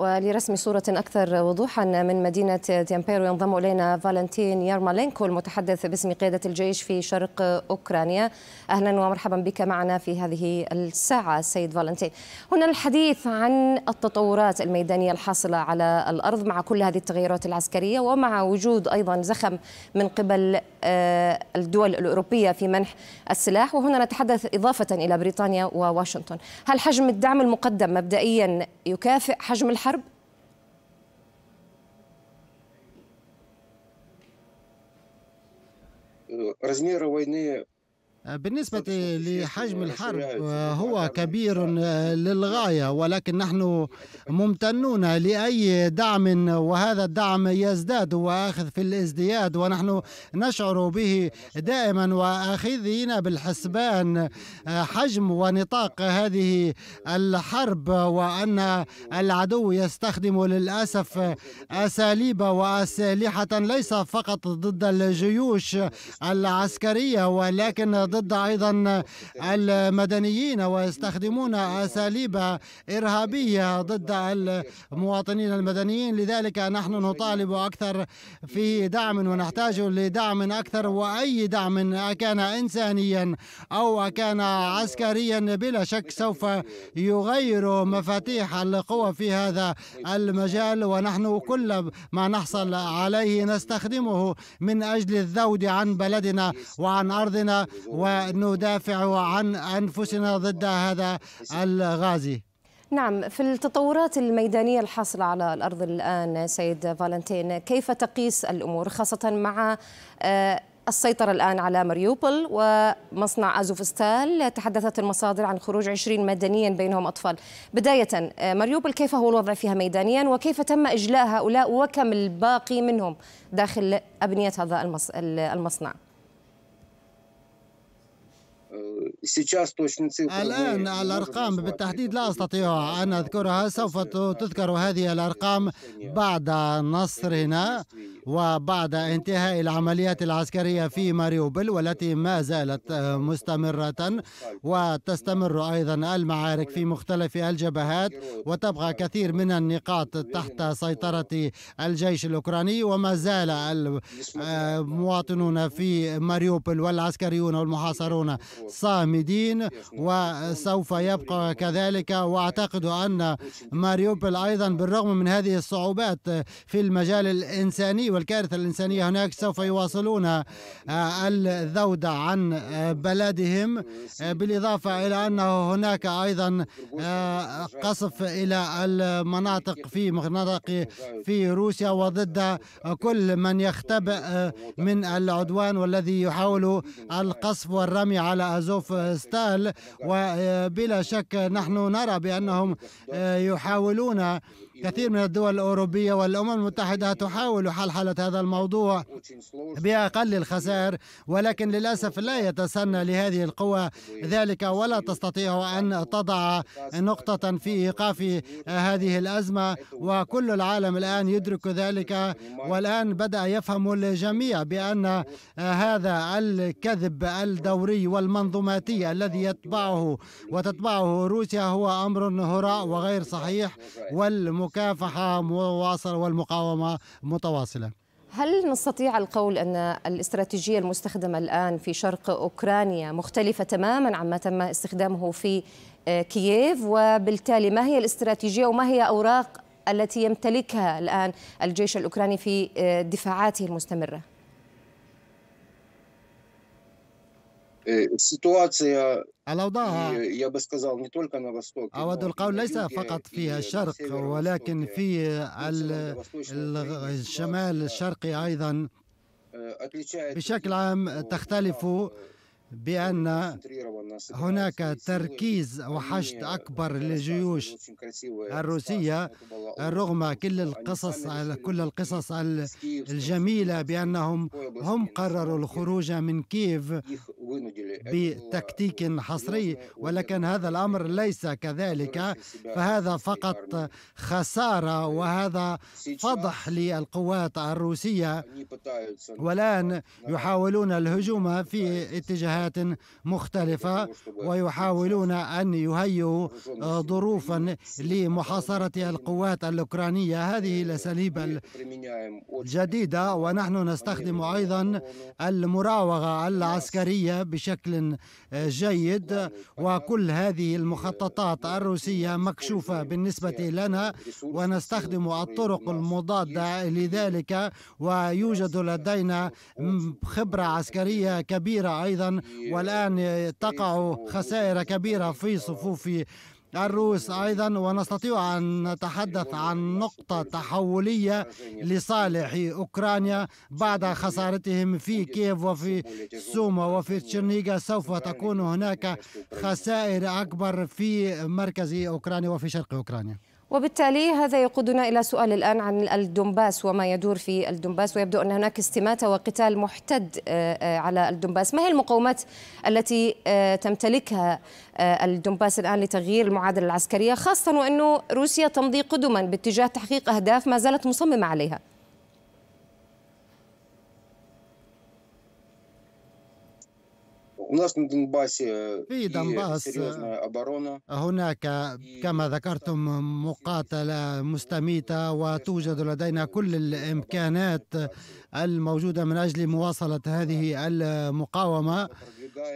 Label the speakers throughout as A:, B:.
A: ولرسم صورة أكثر وضوحا من مدينة تيامبيرو ينضم إلينا فالنتين يارمالينكو المتحدث باسم قيادة الجيش في شرق أوكرانيا أهلا ومرحبا بك معنا في هذه الساعة سيد فالنتين هنا الحديث عن التطورات الميدانية الحاصلة على الأرض مع كل هذه التغيرات العسكرية ومع وجود أيضا زخم من قبل آه، الدول الأوروبية في منح السلاح وهنا نتحدث إضافة إلى بريطانيا وواشنطن هل حجم الدعم المقدم مبدئيا يكافئ حجم الحرب
B: الحرب размеры войны آه، بالنسبة لحجم الحرب آه، هو كبير للغاية ولكن نحن ممتنون لأي دعم وهذا الدعم يزداد وآخذ في الازدياد ونحن نشعر به دائما وآخذين بالحسبان آه، حجم ونطاق هذه الحرب وأن العدو يستخدم للأسف أساليب وأسلحة ليس فقط ضد الجيوش العسكرية ولكن ضد أيضا المدنيين ويستخدمون أساليب إرهابية ضد المواطنين المدنيين لذلك نحن نطالب أكثر في دعم ونحتاج لدعم أكثر وأي دعم اكان إنسانيا أو اكان عسكريا بلا شك سوف يغير مفاتيح القوى في هذا المجال ونحن كل ما نحصل عليه نستخدمه من أجل الذود عن بلدنا وعن أرضنا وندافع عن أنفسنا ضد هذا الغازي
A: نعم في التطورات الميدانية الحاصلة على الأرض الآن سيد فالنتين كيف تقيس الأمور خاصة مع آه، السيطرة الآن على مريوبل ومصنع أزوفستال تحدثت المصادر عن خروج 20 مدنيا بينهم أطفال بداية آه، مريوبل كيف هو الوضع فيها ميدانيا وكيف تم إجلاء هؤلاء وكم الباقي منهم داخل أبنية هذا المصنع
B: uh, الآن الأرقام بالتحديد لا أستطيع أن أذكرها سوف تذكر هذه الأرقام بعد نصرنا وبعد انتهاء العمليات العسكرية في ماريوبل والتي ما زالت مستمرة وتستمر أيضا المعارك في مختلف الجبهات وتبقى كثير من النقاط تحت سيطرة الجيش الأوكراني وما زال المواطنون آه، في ماريوبل والعسكريون والمحاصرون صار متعامدين وسوف يبقى كذلك واعتقد ان ماريوبل ايضا بالرغم من هذه الصعوبات في المجال الانساني والكارثه الانسانيه هناك سوف يواصلون آه، الذود عن بلدهم آه، بالاضافه الى انه هناك ايضا آه، قصف الى المناطق في مناطق في روسيا وضد كل من يختبئ من العدوان والذي يحاول القصف والرمي على ازوف ستال وبلا شك نحن نرى بأنهم آه، يحاولون كثير من الدول الأوروبية والأمم المتحدة تحاول حل حالة هذا الموضوع بأقل الخسائر ولكن للأسف لا يتسنى لهذه القوة ذلك ولا تستطيع أن تضع نقطة في إيقاف هذه الأزمة وكل العالم الآن يدرك ذلك والآن بدأ يفهم الجميع بأن هذا الكذب الدوري والمنظوماتي الذي يتبعه وتتبعه روسيا هو أمر هراء وغير صحيح والمكتب المكافحة مواصلة والمقاومة متواصلة
A: هل نستطيع القول أن الاستراتيجية المستخدمة الآن في شرق أوكرانيا مختلفة تماما عما تم استخدامه في آه، كييف وبالتالي ما هي الاستراتيجية وما هي أوراق التي يمتلكها الآن الجيش الأوكراني في آه، دفاعاته المستمرة؟
B: السيتواسيا أود القول ليس فقط في الشرق ولكن في الشمال الشرقي أيضا بشكل عام تختلف بأن هناك تركيز وحشد أكبر للجيوش الروسية رغم كل القصص كل القصص الجميلة بأنهم هم قرروا الخروج من كييف بتكتيك حصري ولكن هذا الامر ليس كذلك فهذا فقط خساره وهذا فضح للقوات الروسيه والان يحاولون الهجوم في اتجاهات مختلفه ويحاولون ان يهيئوا ظروفا لمحاصره القوات الاوكرانيه هذه الاساليب الجديده ونحن نستخدم ايضا المراوغه العسكريه بشكل آه، جيد وكل هذه المخططات الروسية مكشوفة بالنسبة لنا ونستخدم الطرق المضادة لذلك ويوجد لدينا خبرة عسكرية كبيرة أيضا والآن تقع خسائر كبيرة في صفوف الروس أيضا ونستطيع أن نتحدث عن نقطة تحولية لصالح أوكرانيا بعد خسارتهم في كييف وفي سوما وفي تشرنيغا سوف تكون هناك خسائر أكبر في مركز أوكرانيا وفي شرق أوكرانيا
A: وبالتالي هذا يقودنا إلى سؤال الآن عن الدنباس وما يدور في الدنباس ويبدو أن هناك استماتة وقتال محتد آه، آه، على الدنباس ما هي المقومات التي آه، تمتلكها الدنباس الآن لتغيير المعادلة العسكرية خاصة وأنه روسيا تمضي قدما باتجاه تحقيق أهداف ما زالت مصممة عليها
B: في دنباس э, э, هناك كما ذكرتم مقاتلة مستميتة وتوجد لدينا كل الإمكانات الموجودة من أجل مواصلة هذه المقاومة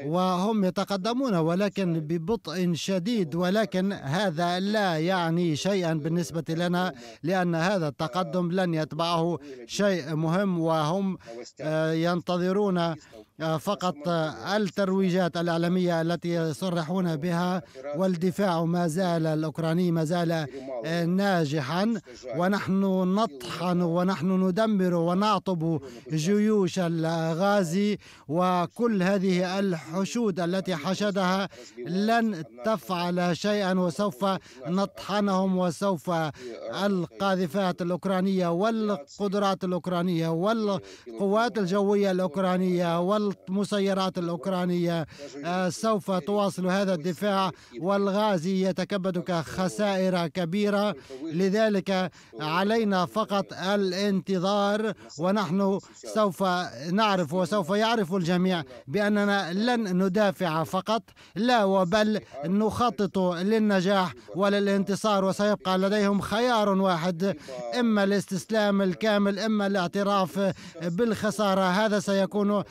B: وهم يتقدمون ولكن ببطء شديد ولكن هذا لا يعني شيئا بالنسبة لنا لأن هذا التقدم لن يتبعه شيء مهم وهم آه، ينتظرون آه، فقط آه، الترويجات الإعلامية التي يصرحون بها والدفاع ما زال الأوكراني ما زال آه، ناجحا ونحن نطحن ونحن ندمر ونعطب جيوش الغازي وكل هذه الحشود التي حشدها لن تفعل شيئا وسوف نطحنهم وسوف القاذفات الأوكرانية والقدرات الأوكرانية والقوات الجوية الأوكرانية وال المسيرات الأوكرانية آه، سوف تواصل هذا الدفاع والغازي يتكبد كخسائر كبيرة لذلك علينا فقط الانتظار ونحن سوف نعرف وسوف يعرف الجميع بأننا لن ندافع فقط لا وبل نخطط للنجاح وللانتصار وسيبقى لديهم خيار واحد إما الاستسلام الكامل إما الاعتراف بالخسارة هذا سيكون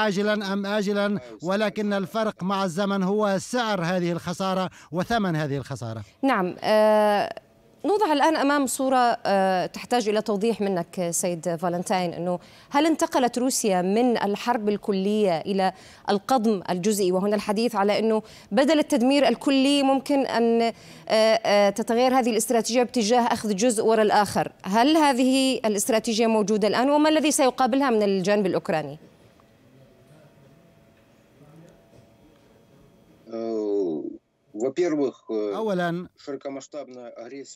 B: عاجلا أم آجلا آه، ولكن الفرق مع الزمن هو سعر هذه الخسارة وثمن هذه الخسارة
A: نعم آه، نوضع الآن أمام صورة آه، تحتاج إلى توضيح منك سيد فالنتاين أنه هل انتقلت روسيا من الحرب الكلية إلى القضم الجزئي وهنا الحديث على أنه بدل التدمير الكلي ممكن أن تتغير هذه الاستراتيجية باتجاه أخذ جزء وراء الآخر هل هذه الاستراتيجية موجودة الآن وما الذي سيقابلها من الجانب الأوكراني؟
B: Oh. Э, أولا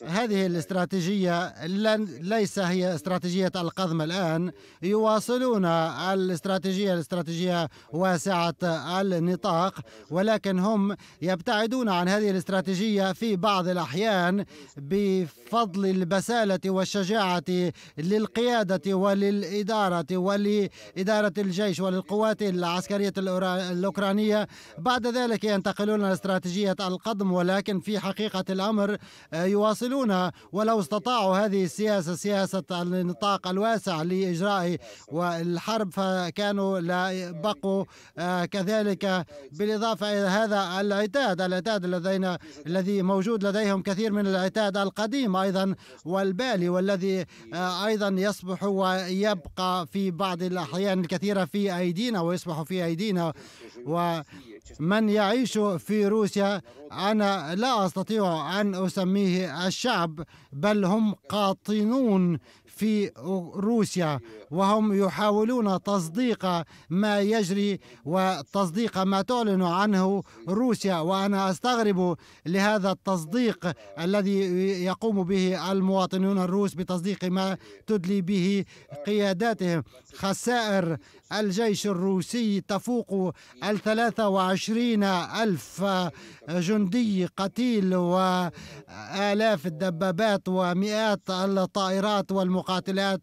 B: هذه الاستراتيجية لن ليس هي استراتيجية القضم الآن يواصلون الاستراتيجية الاستراتيجية واسعة النطاق ولكن هم يبتعدون عن هذه الاستراتيجية في بعض الأحيان بفضل البسالة والشجاعة للقيادة وللإدارة ولإدارة الجيش وللقوات العسكرية الأوكرانية بعد ذلك ينتقلون لاستراتيجية القضم ولكن في حقيقة الأمر آه، يواصلون ولو استطاعوا هذه السياسة سياسة النطاق الواسع لإجراء الحرب فكانوا لا بقوا آه، كذلك بالإضافة إلى هذا العتاد العتاد لدينا الذي موجود لديهم كثير من العتاد القديم أيضا والبالي والذي آه، أيضا يصبح ويبقى في بعض الأحيان الكثيرة في أيدينا ويصبح في أيدينا و من يعيش في روسيا أنا لا أستطيع أن أسميه الشعب بل هم قاطنون في روسيا وهم يحاولون تصديق ما يجري وتصديق ما تعلن عنه روسيا وانا استغرب لهذا التصديق الذي يقوم به المواطنون الروس بتصديق ما تدلي به قياداتهم خسائر الجيش الروسي تفوق الثلاثة وعشرين ألف جندي قتيل وآلاف الدبابات ومئات الطائرات والمقاتلين المقاتلات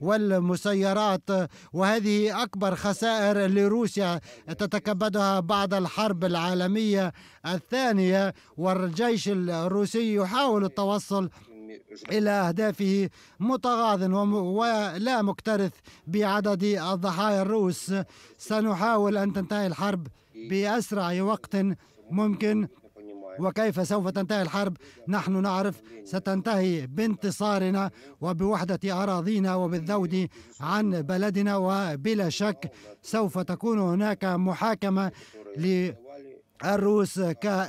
B: والمسيرات وهذه أكبر خسائر لروسيا تتكبدها بعد الحرب العالمية الثانية والجيش الروسي يحاول التوصل إلى أهدافه متغاض ولا مكترث بعدد الضحايا الروس سنحاول أن تنتهي الحرب بأسرع وقت ممكن وكيف سوف تنتهي الحرب نحن نعرف ستنتهي بانتصارنا وبوحدة أراضينا وبالذود عن بلدنا وبلا شك سوف تكون هناك محاكمة الروس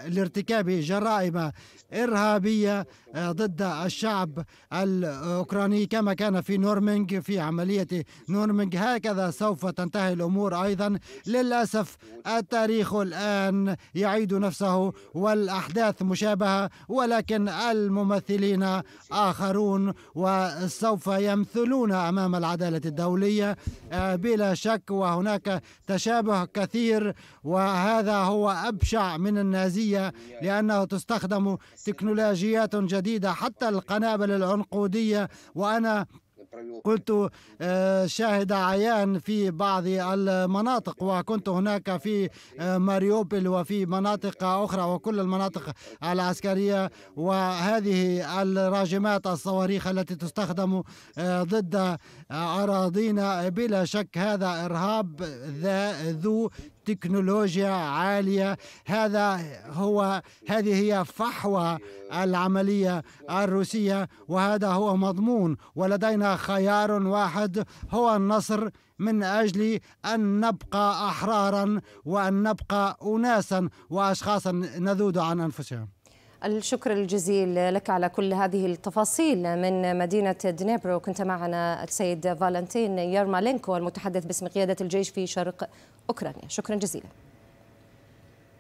B: لارتكاب جرائم إرهابية آه، ضد الشعب الأوكراني كما كان في نورمينغ في عملية نورمينغ هكذا سوف تنتهي الأمور أيضا للأسف التاريخ الآن يعيد نفسه والأحداث مشابهة ولكن الممثلين آخرون وسوف يمثلون أمام العدالة الدولية آه، بلا شك وهناك تشابه كثير وهذا هو أب أبشع من النازية لأنه تستخدم تكنولوجيات جديدة حتى القنابل العنقودية وأنا كنت آه، شاهد عيان في بعض المناطق وكنت هناك في آه، ماريوبل وفي مناطق أخرى وكل المناطق العسكرية وهذه الراجمات الصواريخ التي تستخدم آه، ضد أراضينا بلا شك هذا إرهاب ذو تكنولوجيا عالية هذا هو هذه هي فحوى العملية الروسية وهذا هو مضمون ولدينا خيار واحد هو النصر من أجل أن نبقى أحرارا وأن نبقى أناسا وأشخاصا نذود عن أنفسهم
A: الشكر الجزيل لك على كل هذه التفاصيل من مدينة دنيبرو كنت معنا السيد فالنتين يرمالينكو المتحدث باسم قيادة الجيش في شرق أوكرانيا شكرا جزيلا